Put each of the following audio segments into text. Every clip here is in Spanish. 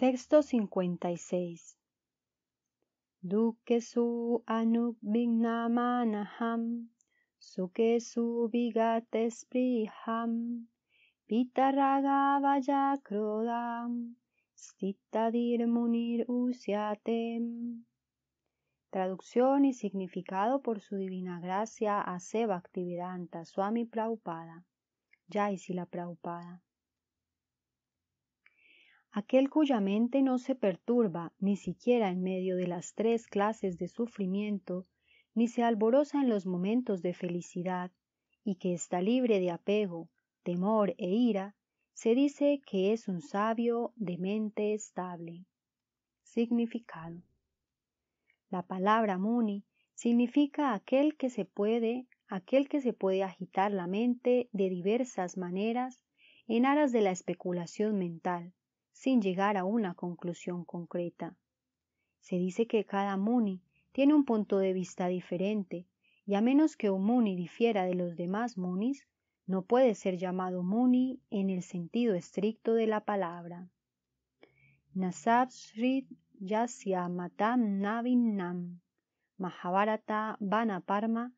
Texto 56. Dukesu bignamanaham sukesu vigates priham, pitaragavaya krodam, dir munir usiatem. Traducción y significado por su divina gracia a Seva Actividanta Swami Prabhupada, la Prabhupada aquel cuya mente no se perturba ni siquiera en medio de las tres clases de sufrimiento, ni se alborosa en los momentos de felicidad, y que está libre de apego, temor e ira, se dice que es un sabio de mente estable. Significado. La palabra muni significa aquel que se puede, aquel que se puede agitar la mente de diversas maneras en aras de la especulación mental, sin llegar a una conclusión concreta. Se dice que cada Muni tiene un punto de vista diferente, y a menos que un Muni difiera de los demás Munis, no puede ser llamado Muni en el sentido estricto de la palabra. Nasab Matam Yasyamatam Nam Mahabharata Bana Parma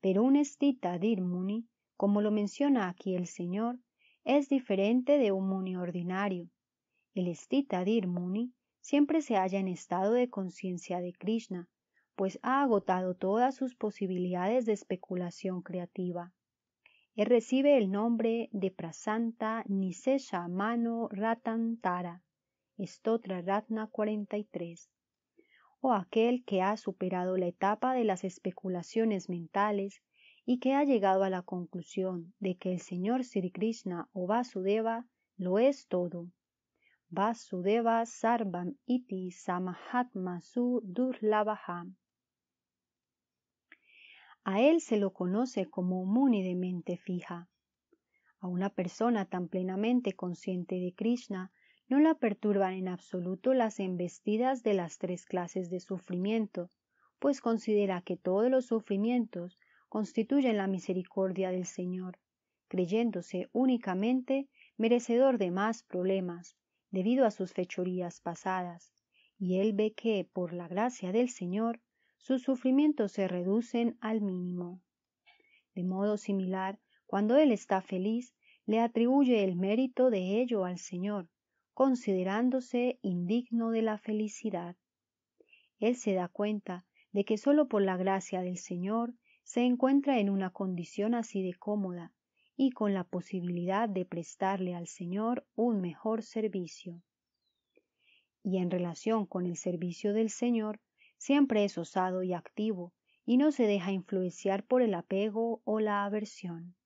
Pero un estita dir muni, como lo menciona aquí el Señor, es diferente de un muni ordinario. El Dir muni siempre se halla en estado de conciencia de Krishna, pues ha agotado todas sus posibilidades de especulación creativa. Él recibe el nombre de Prasanta Nisesha Mano Ratantara, Estotra Ratna 43, o aquel que ha superado la etapa de las especulaciones mentales y que ha llegado a la conclusión de que el Señor Sri Krishna o Vasudeva lo es todo. Vasudeva Sarvam Iti Samahatma Su A él se lo conoce como Muni de mente fija. A una persona tan plenamente consciente de Krishna no la perturban en absoluto las embestidas de las tres clases de sufrimiento, pues considera que todos los sufrimientos constituyen la misericordia del Señor, creyéndose únicamente merecedor de más problemas debido a sus fechorías pasadas, y él ve que, por la gracia del Señor, sus sufrimientos se reducen al mínimo. De modo similar, cuando él está feliz, le atribuye el mérito de ello al Señor, considerándose indigno de la felicidad. Él se da cuenta de que sólo por la gracia del Señor se encuentra en una condición así de cómoda y con la posibilidad de prestarle al Señor un mejor servicio. Y en relación con el servicio del Señor, siempre es osado y activo, y no se deja influenciar por el apego o la aversión.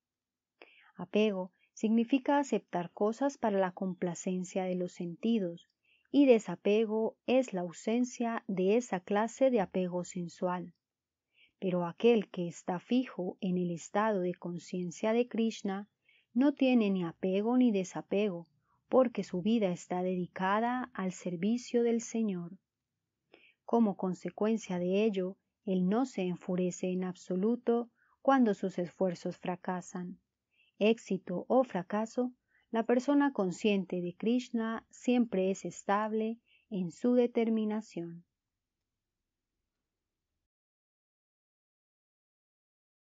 Apego significa aceptar cosas para la complacencia de los sentidos, y desapego es la ausencia de esa clase de apego sensual pero aquel que está fijo en el estado de conciencia de Krishna no tiene ni apego ni desapego, porque su vida está dedicada al servicio del Señor. Como consecuencia de ello, él no se enfurece en absoluto cuando sus esfuerzos fracasan. Éxito o fracaso, la persona consciente de Krishna siempre es estable en su determinación.